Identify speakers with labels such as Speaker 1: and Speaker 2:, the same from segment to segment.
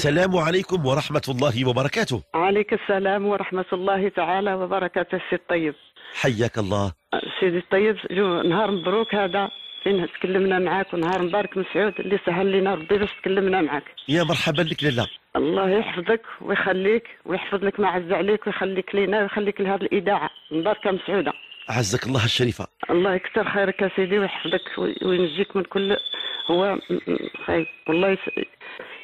Speaker 1: السلام عليكم ورحمة الله وبركاته
Speaker 2: عليك السلام ورحمة الله تعالى وبركاته سي الطيب
Speaker 1: حياك الله
Speaker 2: سيدي الطيب نهار مبروك هذا فين تكلمنا معاك ونهار مبارك مسعود اللي سهل لنا ربي باش تكلمنا
Speaker 1: معاك يا مرحبا لك لالا
Speaker 2: الله يحفظك ويخليك ويحفظ لك ما عز عليك ويخليك لينا ويخليك لهذه الاذاعه مباركه مسعوده
Speaker 1: عزك الله الشريفه
Speaker 2: الله يكثر خيرك يا سيدي ويحفظك وينجيك من كل هو خير والله يس...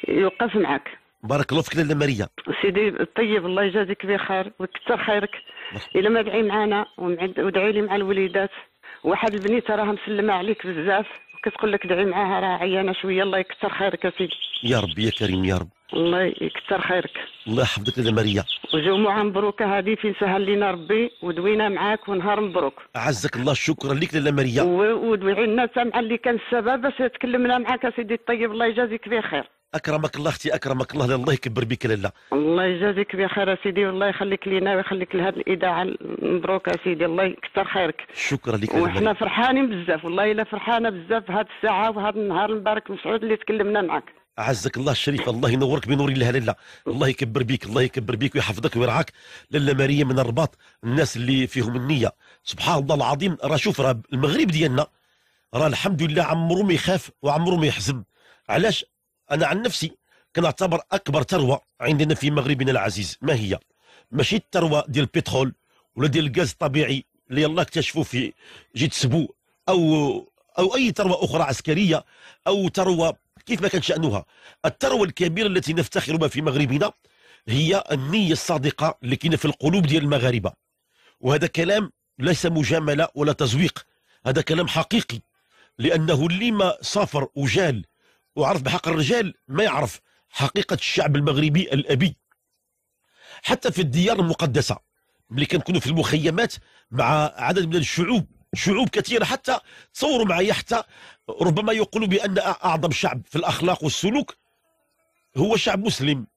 Speaker 2: يوقف
Speaker 1: معك بارك الله فيك لاله ماريا
Speaker 2: سيدي طيب الله يجازيك بخير ويكثر خيرك الا ما دعي معانا ودعي لي مع الوليدات واحد البنيته راها مسلمه عليك بزاف كتقول لك دعي معاها راه عيانه شويه الله يكثر خيرك يا سيدي
Speaker 1: يا ربي يا كريم يا رب الله يكثر خيرك الله يحفظك لنا ماريا
Speaker 2: وجمعه مبروكه هذه فين سهل لنا ربي ودوينا معاك ونهار مبروك
Speaker 1: أعزك الله شكرا لك لاله ماريا
Speaker 2: ودوي عنا سامعه اللي كان السبب باش تكلمنا معاك سيدي الطيب الله يجازيك بخير
Speaker 1: اكرمك الله اختي اكرمك الله الله يكبر بك لاله
Speaker 2: الله يجازيك بخير سيدي والله يخليك لينا ويخليك لهذه الاذاعه مبروك سيدي الله يكثر خيرك
Speaker 1: شكرا لك وحنا
Speaker 2: فرحانين بزاف والله الا فرحانه بزاف هذه الساعه وهذا النهار المبارك مسعود اللي تكلمنا معك
Speaker 1: اعزك الله الشريف الله ينورك بنور الله لله الله يكبر بيك الله يكبر بيك ويحفظك ويرعاك لاله مريم من الرباط الناس اللي فيهم النيه سبحان الله العظيم راه شوف راه المغرب ديالنا راه الحمد لله عمره ما يخاف وعمره ما يحزن علاش انا عن نفسي كنعتبر اكبر ثروه عندنا في مغربنا العزيز ما هي ماشي الثروه ديال البترول ولا ديال الغاز الطبيعي اللي يلاه اكتشفوا في جيت سبو او او اي ثروه اخرى عسكريه او ثروه كيف ما كان شأنها الثروة الكبيرة التي نفتخر بها في مغربنا هي النية الصادقة اللي كاينة في القلوب ديال المغاربة وهذا كلام ليس مجاملة ولا تزويق هذا كلام حقيقي لأنه اللي ما سافر وجال وعرف بحق الرجال ما يعرف حقيقة الشعب المغربي الأبي حتى في الديار المقدسة ملي كنكونوا في المخيمات مع عدد من الشعوب شعوب كثيرة حتى تصوروا معي حتى ربما يقولوا بأن أعظم شعب في الأخلاق والسلوك هو شعب مسلم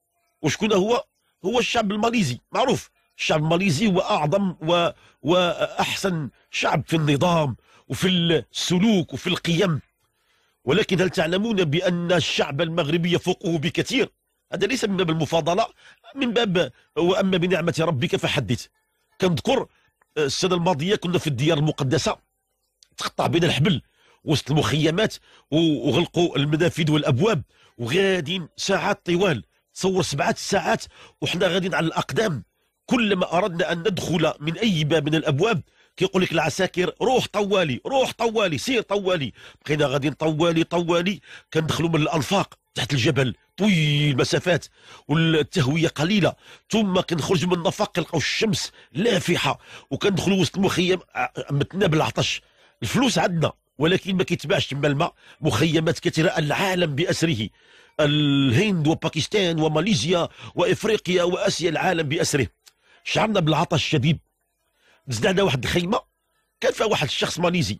Speaker 1: وشكون هو هو الشعب الماليزي معروف الشعب الماليزي هو أعظم و... وأحسن شعب في النظام وفي السلوك وفي القيم ولكن هل تعلمون بأن الشعب المغربي يفوقه بكثير هذا ليس من باب المفاضلة من باب وأما بنعمة ربك فحدث كنذكر السنه الماضيه كنا في الديار المقدسه تقطع بين الحبل وسط المخيمات وغلقوا المنافذ والابواب وغادين ساعات طوال تصور سبعة ساعات وحنا غادين على الاقدام كلما اردنا ان ندخل من اي باب من الابواب كيقول لك العساكر روح طوالي روح طوالي سير طوالي بقينا غادين طوالي طوالي كندخلوا من الانفاق تحت الجبل طويل مسافات والتهويه قليله ثم كنخرج من النفق كنلقاو الشمس لافحه وكندخلوا وسط المخيم متنا بالعطش الفلوس عندنا ولكن ما كيتباعش تما الماء مخيمات كثيره العالم باسره الهند وباكستان وماليزيا وافريقيا واسيا العالم باسره شعرنا بالعطش الشديد نزلنا واحد الخيمه كان فيها واحد الشخص ماليزي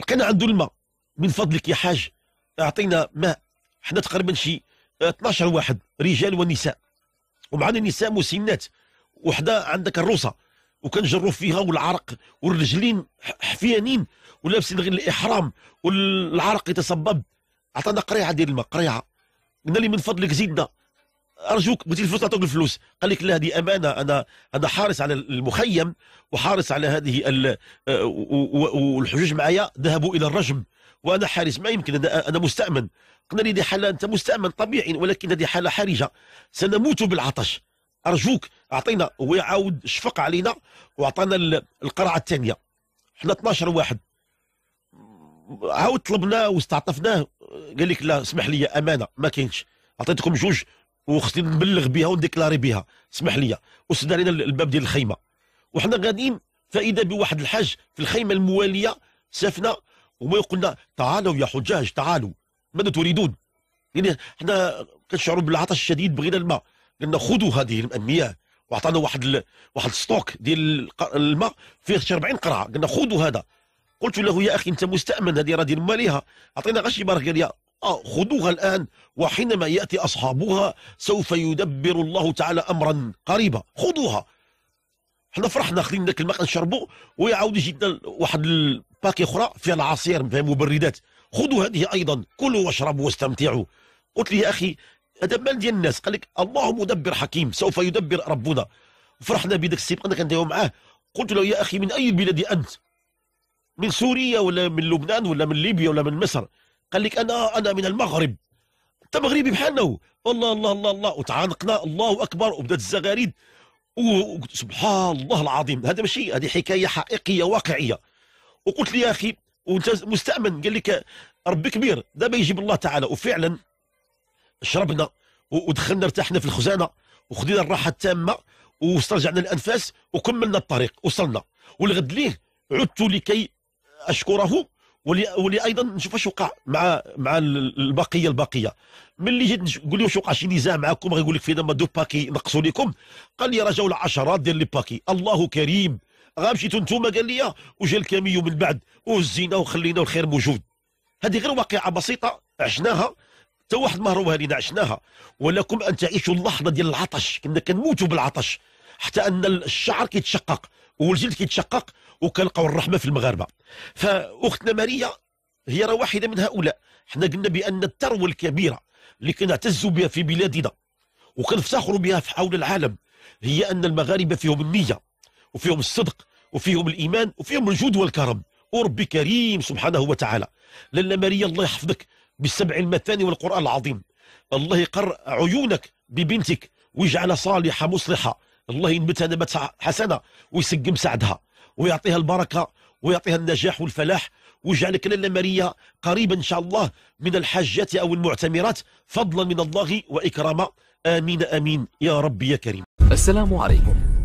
Speaker 1: لقينا عنده الماء من فضلك يا حاج اعطينا ماء حنا تقريبا شي 12 آه، واحد رجال ونساء ومعنا نساء مسنات وحده عندك الروسه وكنجروا فيها والعرق والرجلين حفيانين ولابسين غير الاحرام والعرق يتصبب عطانا قريعه ديال الماء قريعه قلنا لي من فضلك زيدنا ارجوك بغيتي الفلوس نعطوك الفلوس قال لك لا هذه امانه انا انا حارس على المخيم وحارس على هذه آه، والحجوج معايا ذهبوا الى الرجم وانا حارس ما يمكن انا مستامن قدر هذه حاله انت مستامن طبيعي ولكن هذه حاله حرجه سنموت بالعطش ارجوك اعطينا هو يعاود شفق علينا واعطانا القرعه الثانيه حنا 12 واحد عاود طلبناه واستعطفناه قال لك لا اسمح لي امانه ما كاينش اعطيتكم جوج وخصني نبلغ بها ونديكلاري بها اسمح لي وسد علينا الباب ديال الخيمه وحنا غاديين فاذا بواحد الحاج في الخيمه المواليه سافنا وما يقولنا تعالوا يا حجاج تعالوا ماذا تريدون يعني حنا كنشعروا بالعطش الشديد بغينا الماء قلنا خذوا هذه المياه وعطانا واحد ال... واحد ستوك ديال الماء فيه 40 قرعه قلنا خذوا هذا قلت له يا اخي انت مستامن هذه راه ديال ماليها اعطينا غير شي برك قال اه خذوها الان وحينما ياتي اصحابها سوف يدبر الله تعالى امرا قريبا خذوها حنا فرحنا خلينا داك الماء نشربوا ويعاود يجي لنا واحد الباكي اخرى فيها العصير فيها مبردات خذوا هذه أيضا كلوا واشربوا واستمتعوا قلت له يا أخي هذا مال ديال الناس قال لك الله مدبر حكيم سوف يدبر ربنا فرحنا بذاك السيد انا كنداوي معاه قلت له يا اخي من اي بلاد انت من سوريا ولا من لبنان ولا من ليبيا ولا من مصر قال لك انا انا من المغرب انت مغربي بحالنا الله الله الله الله, وتعانقنا الله اكبر وبدات الزغاريد سبحان الله العظيم هذا ماشي هذه حكايه حقيقيه واقعيه وقلت لي يا اخي ومستأمن قال لك ربي كبير دابا يجيب الله تعالى وفعلا شربنا ودخلنا ارتحنا في الخزانه وخذينا الراحه التامه واسترجعنا الانفاس وكملنا الطريق وصلنا والغد ليه عدت لكي اشكره ولي, ولي ايضا نشوف اش وقع مع مع البقيه الباقيه ملي جيت نقول له واش وقع شي نزاع معكم غيقول لك فينا ما دو باكي نقصوا لكم قال لي رجعوا العشرات ديال لي باكي الله كريم غا مشيتو نتوما قال لي وجا الكاميو من بعد وزينا وخلينا الخير موجود هذه غير واقعه بسيطه عشناها حتى واحد ما هروها لينا عشناها ولكم ان تعيشوا اللحظه ديال العطش كنا كنموتوا بالعطش حتى ان الشعر كيتشقق والجلد كيتشقق وكنلقاو الرحمه في المغاربه فاختنا ماريا هي راه واحده من هؤلاء حنا قلنا بان الثروه الكبيره اللي كنعتزوا بها في بلادنا وكنفتخروا بها في حول العالم هي ان المغاربه فيهم النيه وفيهم الصدق وفيهم الإيمان وفيهم الجود والكرم وربي كريم سبحانه وتعالى لالا ماريا الله يحفظك بالسبع المثاني والقرآن العظيم الله يقر عيونك ببنتك ويجعلها صالحة مصلحة الله ينبتها نبات حسنة ويسقم سعدها ويعطيها البركة ويعطيها النجاح والفلاح ويجعلك لالا ماريا قريبا إن شاء الله من الحاجات أو المعتمرات فضلا من الله وإكراما آمين آمين يا ربي يا كريم السلام عليكم